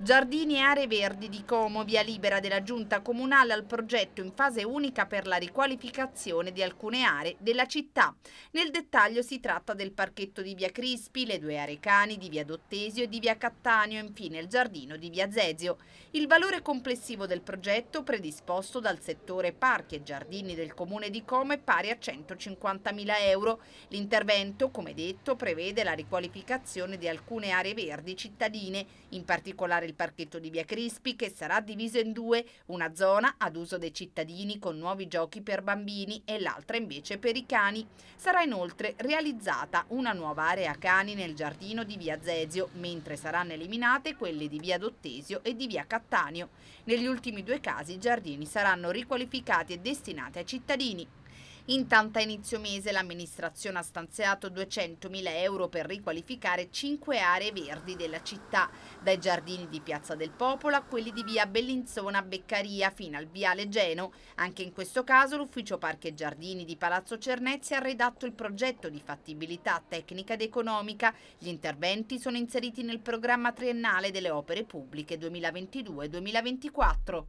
Giardini e aree verdi di Como, via libera della giunta comunale al progetto in fase unica per la riqualificazione di alcune aree della città. Nel dettaglio si tratta del parchetto di via Crispi, le due aree cani di via Dottesio e di via Cattaneo e infine il giardino di via Zezio. Il valore complessivo del progetto predisposto dal settore parchi e giardini del comune di Como è pari a 150.000 euro. L'intervento, come detto, prevede la riqualificazione di alcune aree verdi cittadine, in particolare il parchetto di Via Crispi che sarà diviso in due, una zona ad uso dei cittadini con nuovi giochi per bambini e l'altra invece per i cani. Sarà inoltre realizzata una nuova area cani nel giardino di Via Zezio, mentre saranno eliminate quelle di Via Dottesio e di Via Cattaneo. Negli ultimi due casi i giardini saranno riqualificati e destinati ai cittadini. Intanto a inizio mese l'amministrazione ha stanziato 200.000 euro per riqualificare cinque aree verdi della città, dai giardini di Piazza del Popolo a quelli di via Bellinzona Beccaria fino al viale Geno. Anche in questo caso l'ufficio Parche e Giardini di Palazzo Cernezzi ha redatto il progetto di fattibilità tecnica ed economica. Gli interventi sono inseriti nel programma triennale delle opere pubbliche 2022-2024.